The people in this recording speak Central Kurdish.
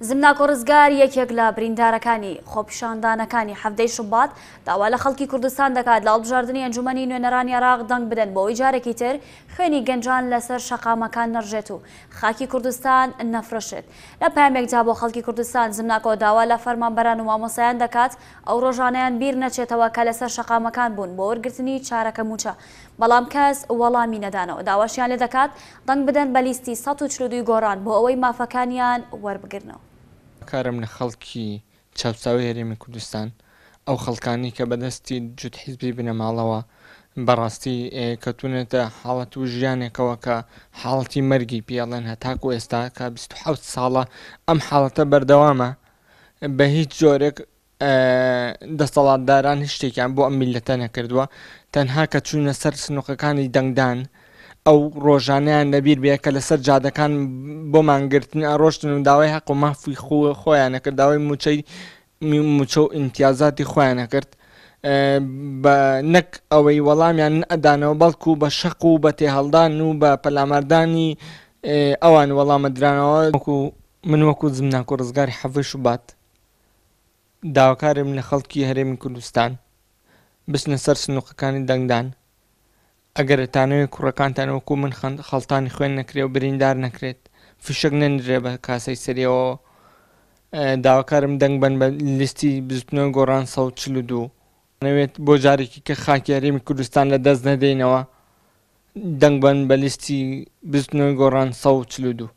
زمناکۆ ڕزگار یەکێک لە بریندارەکانی خۆپیشاندانەکانی هەفتەی شوبات داوا لە خەڵکی کوردستان دەکات لە هەڵبژاردننی ئەنجومی نوێنەرانی عراق دەنگ بدەن بۆەوەی جارێکی تر خوێنی گەنجان لەسەر شەقامەکان نەڕژێت و خاکی کوردستان نەفرشێت لە پامێکدا بۆ خەڵکی کوردستان زمناکۆ داوا لە فەرمانبەران و مامۆسایان دەکات ئەو ڕۆژانیان بیر نەچێتەوە کە لەسەر شەقامەکان بوون بۆ وەرگرتنی چارەکە موچە بەڵام کەس وەڵامی نەدانەوە داواشیان لێ دەکات دەنگ بدەن بە لیستی 142 گۆران بۆ ئەوەی مافەکانیان وەربگرنەوە هاوکارم لە خەڵکی چاوساوی هەرێمی کوردستان ئەو خەڵکانی کە بەدەستی جوت حیزبی بنەماڵەوە بەڕاستی کەتونێتە حاڵەت و ژیانێکەوە کە حاڵەتی مەرگی پیاڵێن هەتاک و ئێستا کە 26 ساڵە ئەم حاڵەتە بەردەوامە بە هیچ جۆرێک دەسەڵاتداران هیچ شتێکیان بۆ ئەم میلەتە نەکردووە تەنها کە چوونە سەر سنوقەکانی دەنگدان ئەو ڕۆژانیان لەبییر بێ کە لەسەر جادەکان بۆ مانگرتن ئاڕۆشتن و داوای حق و مافی خو خۆیانەکرد داوای موچەی موچە و امتیازاتی خۆیانەکرد بە نەک ئەوەی وەڵامیان ئەدانەوە بەڵکو بە شەق و بە تێهڵدان و بە پەلامەردانی ئەوان وەڵامە درانەوە وەکو من وەکو زمناکۆ ڕزگاری حەفش و بات داواکارم لە خەڵکی هەرێمی کوردستان بچنە سەر سنوقەکانی دەنگدان ئەگەرتانەوەی کوڕەکانتانەوەکو من خەڵتانی خوێن نەکرێ و بریندار نەکرێت فشک نەنرێ بە کاسەی سەریەوە داواکارم دەنگ بن بە لیستی بزتنەوە گۆڕان سەوت چل و دوو نەوێت بۆ جارێکی کە خاکیاریمی کوردستان لە دەست نەدەینەوە دەنگ بن بە لیستی بزتنەوەی گۆڕان سەوت چل و دوو